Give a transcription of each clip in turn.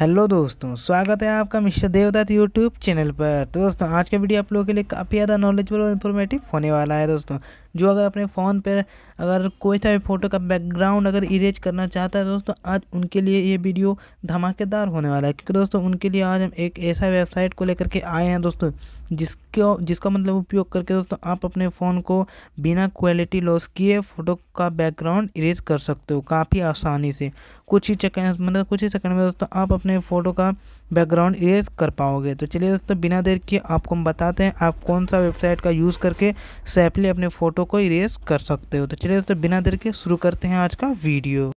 hello दोस्तों स्वागत है आपका मिस्टर देवदत्त यूट्यूब चैनल पर तो दोस्तों आज का वीडियो आप लोगों के लिए काफ़ी ज़्यादा नॉलेजबल और इन्फॉर्मेटिव होने वाला है दोस्तों जो अगर अपने फ़ोन पर अगर कोई सा भी फ़ोटो का बैकग्राउंड अगर इरेज करना चाहता है दोस्तों आज उनके लिए ये वीडियो धमाकेदार होने वाला है क्योंकि दोस्तों उनके लिए आज हम एक ऐसा वेबसाइट को लेकर के आए हैं दोस्तों जिसको जिसका मतलब उपयोग करके दोस्तों आप अपने फ़ोन को बिना क्वालिटी लॉस किए फ़ोटो का बैकग्राउंड इरेज कर सकते हो काफ़ी आसानी से कुछ ही सेकेंड मतलब कुछ ही सेकंड में दोस्तों आप अपने फ़ोटो का बैकग्राउंड इरेज कर पाओगे तो चलिए दोस्तों बिना देर किए आपको हम बताते हैं आप कौन सा वेबसाइट का यूज़ करके सैफली अपने फ़ोटो फोटो को इरेज कर सकते हो तो चलिए दोस्तों बिना देर के शुरू करते हैं आज का वीडियो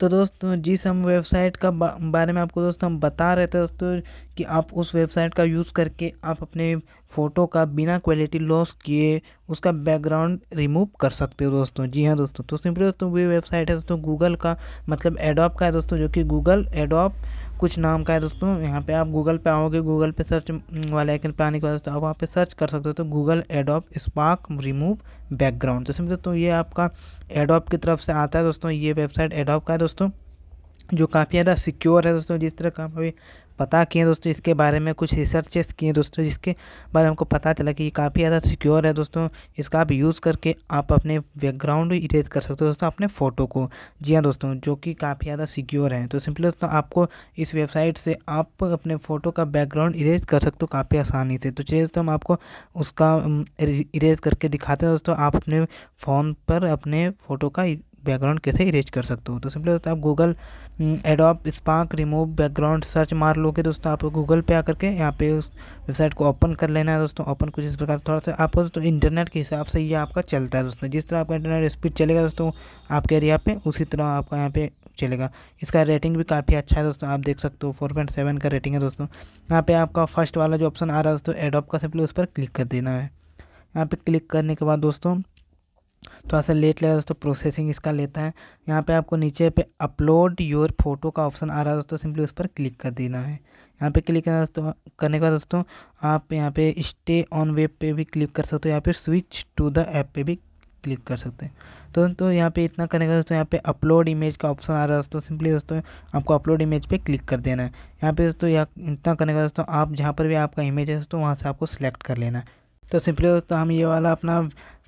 तो दोस्तों जिस हम वेबसाइट का बारे में आपको दोस्तों हम बता रहे थे दोस्तों कि आप उस वेबसाइट का यूज़ करके आप अपने फ़ोटो का बिना क्वालिटी लॉस किए उसका बैकग्राउंड रिमूव कर सकते हो दोस्तों जी हाँ दोस्तों तो सिंपली दोस्तों वे वेबसाइट है दोस्तों गूगल का मतलब एडोप का है दोस्तों जो कि गूगल एडोप कुछ नाम का है दोस्तों यहाँ पे आप गूगल पे आओगे गूगल पे सर्च वाले आइकन पे आने के बाद दोस्तों आप वहाँ पे सर्च कर सकते हो तो Google Adobe Spark remove background तो सिंपली दोस्तों ये आपका एडोप की तरफ से आता है दोस्तों ये वेबसाइट एडोप का है दोस्तों जो काफ़ी ज़्यादा सिक्योर है दोस्तों जिस तरह का आप अभी पता किए दोस्तों इसके बारे में कुछ रिसर्चेस किए दोस्तों जिसके बारे में हमको पता चला कि ये काफ़ी ज़्यादा सिक्योर है दोस्तों इसका आप यूज़ करके आप अपने बैकग्राउंड इरेज कर सकते हो दोस्तों अपने फ़ोटो को जी हाँ दोस्तों जो कि काफ़ी ज़्यादा सिक्योर है तो सिंपली दोस्तों आपको इस वेबसाइट से आप अपने फ़ोटो का बैकग्राउंड इरेज कर सकते हो काफ़ी आसानी से तो चलिए दोस्तों हम आपको उसका इरेज करके दिखाते हैं दोस्तों आप अपने फ़ोन पर अपने फ़ोटो का बैकग्राउंड कैसे इरेज कर सकते हो तो सिंपली दोस्तों आप Google Adobe Spark remove background search मार लोगे दोस्तों आपको गूगल पे आकर के यहाँ पे उस वेबसाइट को ओपन कर लेना है दोस्तों ओपन कुछ इस प्रकार थोड़ा सा आपको दोस्तों इंटरनेट के हिसाब से ये आपका चलता है दोस्तों जिस तरह आपका इंटरनेट स्पीड चलेगा दोस्तों आपके एरिया पर उसी तरह आपका यहाँ पे चलेगा इसका रेटिंग भी काफ़ी अच्छा है दोस्तों आप देख सकते हो फोर पॉइंट सेवन का रेटिंग है दोस्तों यहाँ पे आपका फर्स्ट वाला जो ऑप्शन आ रहा है दोस्तों एडोप का सिंपली उस पर क्लिक कर देना है यहाँ पे क्लिक करने के बाद दोस्तों थोड़ा तो सा लेट लगा दोस्तों प्रोसेसिंग इसका लेता है यहाँ पे आपको नीचे पे अपलोड योर फोटो का ऑप्शन आ रहा है दोस्तों सिंपली उस पर क्लिक कर देना है यहाँ पे क्लिक करना दोस्तों करने का दोस्तों आप यहाँ पे स्टे ऑन वेब पे भी क्लिक कर सकते हो या फिर स्विच टू द ऐप पे भी क्लिक कर सकते हैं तो दोस्तों यहाँ पे इतना करने का दोस्तों यहाँ पे अपलोड इमेज का ऑप्शन आ रहा है दोस्तों सिंपली दोस्तों आपको अपलोड इमेज पे क्लिक कर देना है यहाँ पे दोस्तों यहाँ इतना करने का दोस्तों आप जहाँ पर भी आपका इमेज है दोस्तों वहाँ से आपको सेलेक्ट कर लेना है तो सिंपली दोस्तों हम ये वाला अपना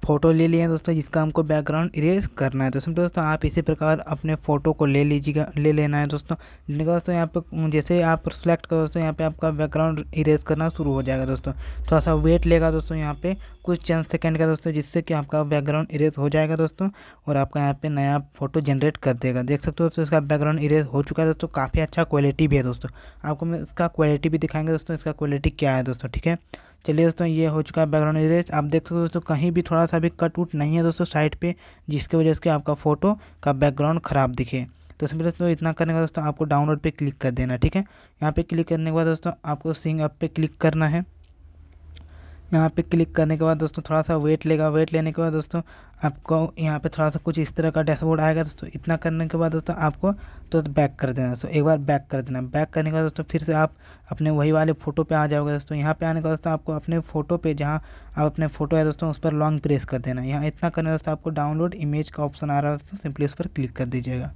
फ़ोटो ले लिए दोस्तों जिसका हमको बैकग्राउंड इरेज करना है तो सिंपली दोस्तों आप इसी प्रकार अपने फ़ोटो को ले लीजिएगा ले लेना है दोस्तों लेने का दोस्तों यहाँ पे जैसे आप सेलेक्ट करो दोस्तों यहाँ पे आपका बैकग्राउंड इरेज करना शुरू हो जाएगा दोस्तों थोड़ा सा वेट लेगा दोस्तों यहाँ पे कुछ चंद सेकेंड का दोस्तों जिससे कि आपका बैकग्राउंड इरेज हो जाएगा दोस्तों और आपका यहाँ पर नया फोटो जनरेट कर देगा देख सकते हो दोस्तों इसका बैकग्राउंड इरेज हो चुका है दोस्तों काफ़ी अच्छा क्वालिटी भी है दोस्तों आपको मैं इसका क्वालिटी भी दिखाएंगे दोस्तों इसका क्वालिटी क्या है दोस्तों ठीक है चलिए दोस्तों ये हो चुका है बैकग्राउंड इरेज आप देख सकते हो दोस्तों कहीं भी थोड़ा सा भी कट उट नहीं है दोस्तों साइड पे जिसकी वजह से आपका फ़ोटो का बैकग्राउंड ख़राब दिखे तो इसमें दोस्तों इतना करने के बाद दोस्तों आपको डाउनलोड पे क्लिक कर देना ठीक है यहाँ पे क्लिक करने के बाद दोस्तों आपको सिंग अप पे क्लिक करना है यहाँ पे क्लिक करने के बाद दोस्तों थोड़ा सा वेट लेगा वेट लेने के बाद दोस्तों आपको यहाँ पे थोड़ा सा कुछ इस तरह का डैशबोर्ड आएगा दोस्तों इतना करने के बाद दोस्तों आपको तो बैक कर देना दोस्तों एक बार बैक कर देना बैक करने के बाद दोस्तों फिर से आप अपने वही वाले फ़ोटो पे आ जाओगे दोस्तों यहाँ पे आने का दोस्तों आपको अपने फ़ोटो पे जहाँ आप अपने फ़ोटो है दोस्तों उस पर लॉन्ग प्रेस कर देना यहाँ इतना करने दोस्तों आपको डाउनलोड इमेज का ऑप्शन आ रहा है दोस्तों सिंपली उस पर क्लिक कर दीजिएगा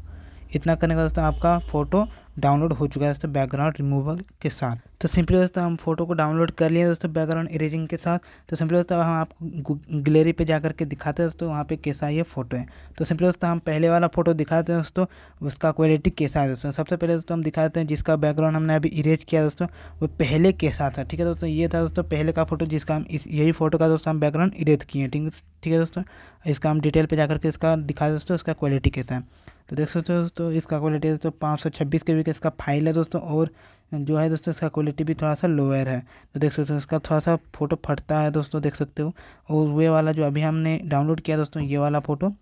इतना करने का दोस्तों आपका फ़ोटो डाउनलोड हो चुका है दोस्तों बैकग्राउंड रिमूवल के साथ तो सिंपली दोस्तों हम फोटो को डाउनलोड कर लिए दोस्तों बैकग्राउंड इरेजिंग के साथ तो सिंपली दोस्तों हम आपको गलेरी पे जा करके दिखाते हैं दोस्तों वहाँ पे कैसा ये फोटो है तो सिंपली दोस्तों हम पहले वाला फोटो दिखाते हैं दोस्तों उसका क्वालिटी कैसा है दोस्तों सबसे पहले दोस्तों हम दिखाते हैं जिसका बैकग्राउंड हमने अभी इरेज किया दोस्तों वो पहले कैसा था ठीक है दोस्तों ये था दोस्तों पहले का फोटो जिसका हम इस यही फोटो का दोस्तों हम बैकग्राउंड इरेज किए हैं ठीक ठीक है दोस्तों इसका हम डिटेल पर जाकर के इसका दिखाते दोस्तों उसका क्वालिटी कैसा है तो देख सकते हो दोस्तों इसका क्वालिटी दोस्तों पाँच सौ छब्बीस के बी का इसका फाइल है दोस्तों और जो है दोस्तों इसका क्वालिटी भी थोड़ा सा लोअर है तो देख सकते हो इसका थोड़ा सा फ़ोटो फटता है दोस्तों देख सकते हो और वे वाला जो अभी हमने डाउनलोड किया दोस्तों ये वाला फ़ोटो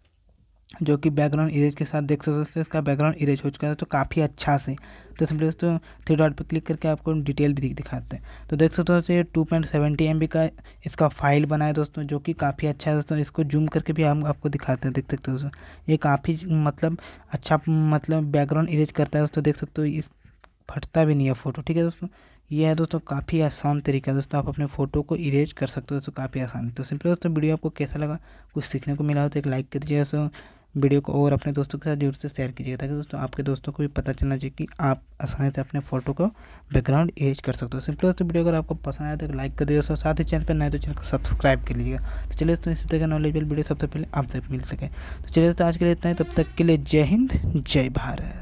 जो कि बैकग्राउंड इरेज के साथ देख सकते हो इसका बैकग्राउंड इरेज हो चुका है तो काफ़ी अच्छा से तो सिंपली दोस्तों थ्री डॉट पर क्लिक करके आपको डिटेल भी दिखाते हैं तो देख सकते हो ये टू पॉइंट सेवेंटी एम का इसका फाइल बना है दोस्तों जो कि काफ़ी अच्छा है दोस्तों इसको जूम करके भी हम आपको दिखाते हैं देख सकते हो दोस्तों ये काफ़ी मतलब अच्छा मतलब बैकग्राउंड इरेज करता है दोस्तों देख सकते हो इस फटता भी नहीं है फ़ोटो ठीक है दोस्तों ये है दोस्तों काफ़ी आसान तरीका है दोस्तों आप अपने फोटो को इरेज कर सकते हो दोस्तों काफ़ी आसान तो सिंपल दोस्तों वीडियो आपको कैसा लगा कुछ सीखने को मिला हो तो एक लाइक कर दीजिए दोस्तों वीडियो को और अपने दोस्तों के साथ जरूर से शेयर कीजिएगा ताकि दोस्तों आपके दोस्तों को भी पता चलना चाहिए कि आप आसानी से अपने फोटो को बैकग्राउंड एज कर सकते हो सिंपल दोस्तों वीडियो अगर आपको पसंद आया तो लाइक कर दीजिए दोस्तों साथ ही चैनल पर नए तो चैनल को सब्सक्राइब कर लीजिएगा तो चलिए दोस्तों इसी तरह का नॉलेजल वीडियो सबसे पहले आप तक मिल सके तो चलिए दोस्तों आज के लिए इतना ही तब तक के लिए जय हिंद जय भारत